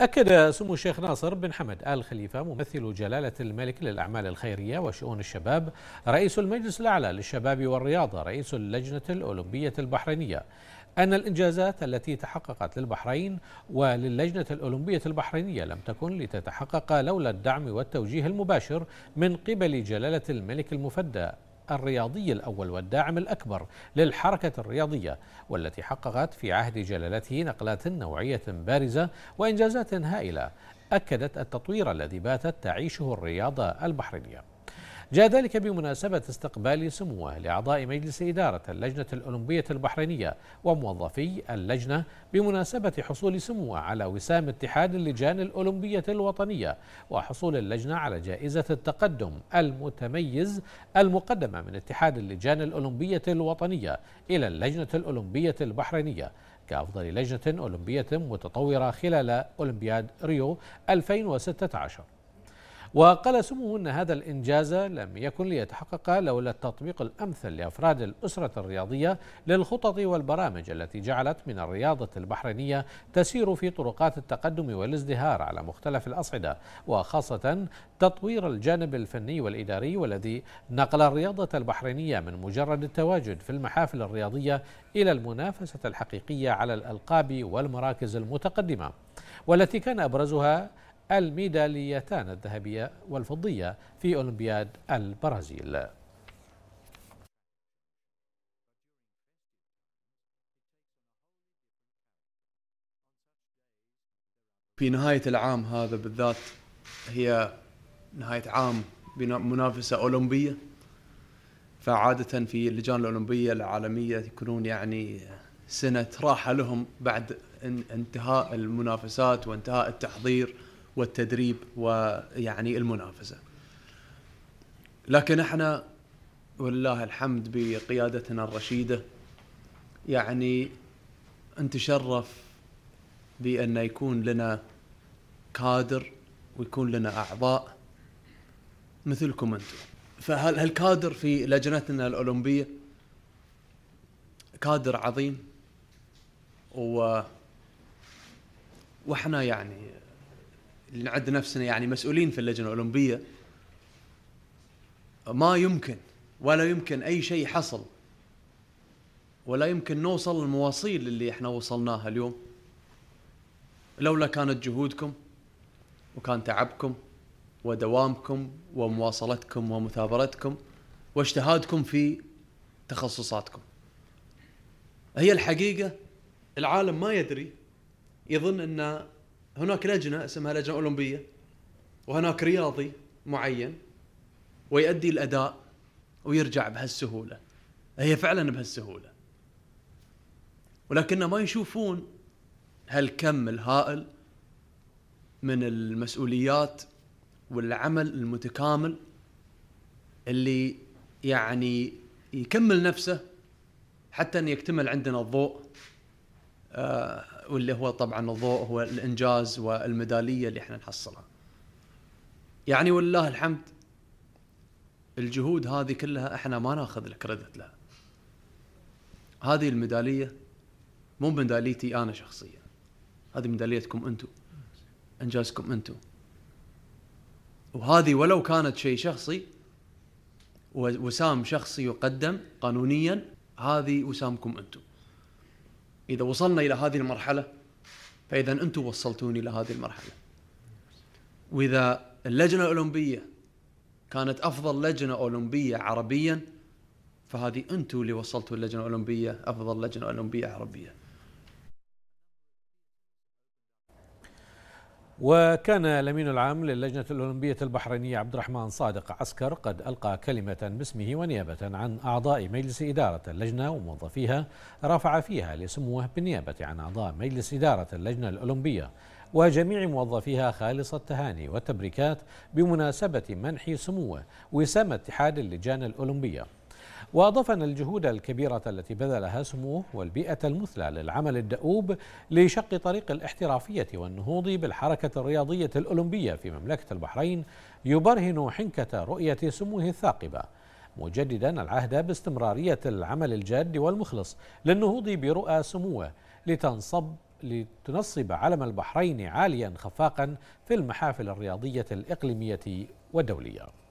أكد سمو الشيخ ناصر بن حمد آل خليفة ممثل جلالة الملك للأعمال الخيرية وشؤون الشباب رئيس المجلس الأعلى للشباب والرياضة رئيس اللجنة الأولمبية البحرينية أن الإنجازات التي تحققت للبحرين وللجنة الأولمبية البحرينية لم تكن لتتحقق لولا الدعم والتوجيه المباشر من قبل جلالة الملك المفدى الرياضي الأول والداعم الأكبر للحركة الرياضية والتي حققت في عهد جلالته نقلات نوعية بارزة وإنجازات هائلة أكدت التطوير الذي باتت تعيشه الرياضة البحرينية جاء ذلك بمناسبة استقبال سموه لأعضاء مجلس إدارة اللجنة الأولمبية البحرينية وموظفي اللجنة بمناسبة حصول سموه على وسام اتحاد اللجان الأولمبية الوطنية وحصول اللجنة على جائزة التقدم المتميز المقدمة من اتحاد اللجان الأولمبية الوطنية إلى اللجنة الأولمبية البحرينية كأفضل لجنة أولمبية متطورة خلال أولمبياد ريو 2016 وقال سمو أن هذا الإنجاز لم يكن ليتحقق لولا التطبيق الأمثل لأفراد الأسرة الرياضية للخطط والبرامج التي جعلت من الرياضة البحرينية تسير في طرقات التقدم والازدهار على مختلف الأصعدة وخاصة تطوير الجانب الفني والإداري والذي نقل الرياضة البحرينية من مجرد التواجد في المحافل الرياضية إلى المنافسة الحقيقية على الألقاب والمراكز المتقدمة والتي كان أبرزها الميداليتان الذهبية والفضية في أولمبياد البرازيل في نهاية العام هذا بالذات هي نهاية عام بمنافسة أولمبية فعادة في اللجان الأولمبية العالمية يكونون يعني سنة راحة لهم بعد انتهاء المنافسات وانتهاء التحضير والتدريب ويعني المنافسه. لكن احنا ولله الحمد بقيادتنا الرشيده يعني نتشرف بان يكون لنا كادر ويكون لنا اعضاء مثلكم انتم. فهالكادر في لجنتنا الاولمبيه كادر عظيم و واحنا يعني اللي نعد نفسنا يعني مسؤولين في اللجنه الاولمبيه ما يمكن ولا يمكن اي شيء حصل ولا يمكن نوصل للمواصيل اللي احنا وصلناها اليوم لولا كانت جهودكم وكان تعبكم ودوامكم ومواصلتكم ومثابرتكم واجتهادكم في تخصصاتكم هي الحقيقه العالم ما يدري يظن ان هناك لجنه اسمها لجنه اولمبيه وهناك رياضي معين ويؤدي الاداء ويرجع بهالسهوله هي فعلا بهالسهوله ولكن ما يشوفون هالكم الهائل من المسؤوليات والعمل المتكامل اللي يعني يكمل نفسه حتى ان يكتمل عندنا الضوء آه واللي هو طبعا الضوء هو الانجاز والميداليه اللي احنا نحصلها. يعني ولله الحمد الجهود هذه كلها احنا ما ناخذ الكريدت لها. هذه الميداليه مو ميداليتي انا شخصيا. هذه ميداليتكم انتم. انجازكم انتم. وهذه ولو كانت شيء شخصي وسام شخصي يقدم قانونيا هذه وسامكم انتم. إذا وصلنا إلى هذه المرحلة فإذا أنتم وصلتوني إلى هذه المرحلة وإذا اللجنة الأولمبية كانت أفضل لجنة أولمبية عربيا فهذه أنتم اللي وصلتوا اللجنة الأولمبية أفضل لجنة أولمبية عربية وكان الأمين العام للجنة الأولمبية البحرينية عبد الرحمن صادق عسكر قد ألقى كلمة باسمه ونيابة عن أعضاء مجلس إدارة اللجنة وموظفيها رفع فيها لسموه بالنيابة عن أعضاء مجلس إدارة اللجنة الأولمبية وجميع موظفيها خالص التهاني والتبريكات بمناسبة منح سموه وسام اتحاد اللجان الأولمبية وأضاف أن الجهود الكبيرة التي بذلها سموه والبيئة المثلى للعمل الدؤوب لشق طريق الاحترافية والنهوض بالحركة الرياضية الأولمبية في مملكة البحرين يبرهن حنكة رؤية سموه الثاقبة مجددا العهد باستمرارية العمل الجاد والمخلص للنهوض برؤى سموه لتنصب لتنصب علم البحرين عاليا خفاقا في المحافل الرياضية الإقليمية والدولية